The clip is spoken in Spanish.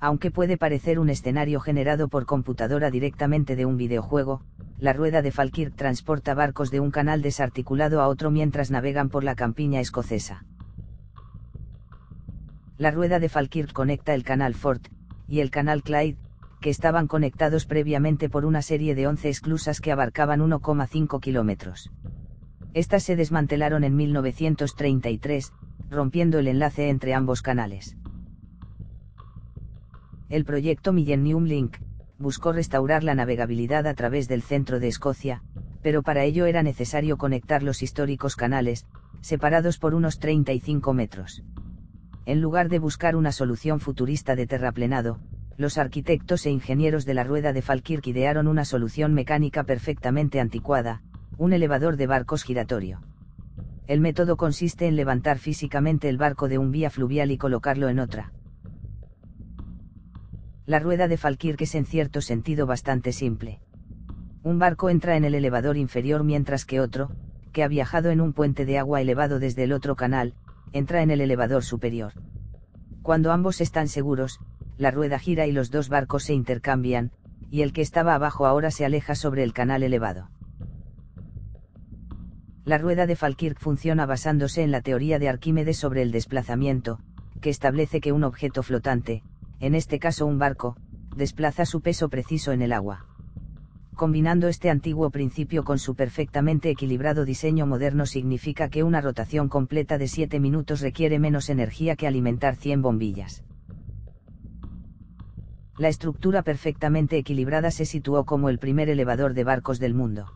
aunque puede parecer un escenario generado por computadora directamente de un videojuego, la rueda de Falkirk transporta barcos de un canal desarticulado a otro mientras navegan por la campiña escocesa. La rueda de Falkirk conecta el canal Ford, y el canal Clyde, que estaban conectados previamente por una serie de 11 esclusas que abarcaban 1,5 kilómetros. Estas se desmantelaron en 1933, rompiendo el enlace entre ambos canales el proyecto Millennium Link, buscó restaurar la navegabilidad a través del centro de Escocia, pero para ello era necesario conectar los históricos canales, separados por unos 35 metros. En lugar de buscar una solución futurista de terraplenado, los arquitectos e ingenieros de la rueda de Falkirk idearon una solución mecánica perfectamente anticuada, un elevador de barcos giratorio. El método consiste en levantar físicamente el barco de un vía fluvial y colocarlo en otra la rueda de Falkirk es en cierto sentido bastante simple. Un barco entra en el elevador inferior mientras que otro, que ha viajado en un puente de agua elevado desde el otro canal, entra en el elevador superior. Cuando ambos están seguros, la rueda gira y los dos barcos se intercambian, y el que estaba abajo ahora se aleja sobre el canal elevado. La rueda de Falkirk funciona basándose en la teoría de Arquímedes sobre el desplazamiento, que establece que un objeto flotante, en este caso un barco, desplaza su peso preciso en el agua. Combinando este antiguo principio con su perfectamente equilibrado diseño moderno significa que una rotación completa de 7 minutos requiere menos energía que alimentar 100 bombillas. La estructura perfectamente equilibrada se situó como el primer elevador de barcos del mundo.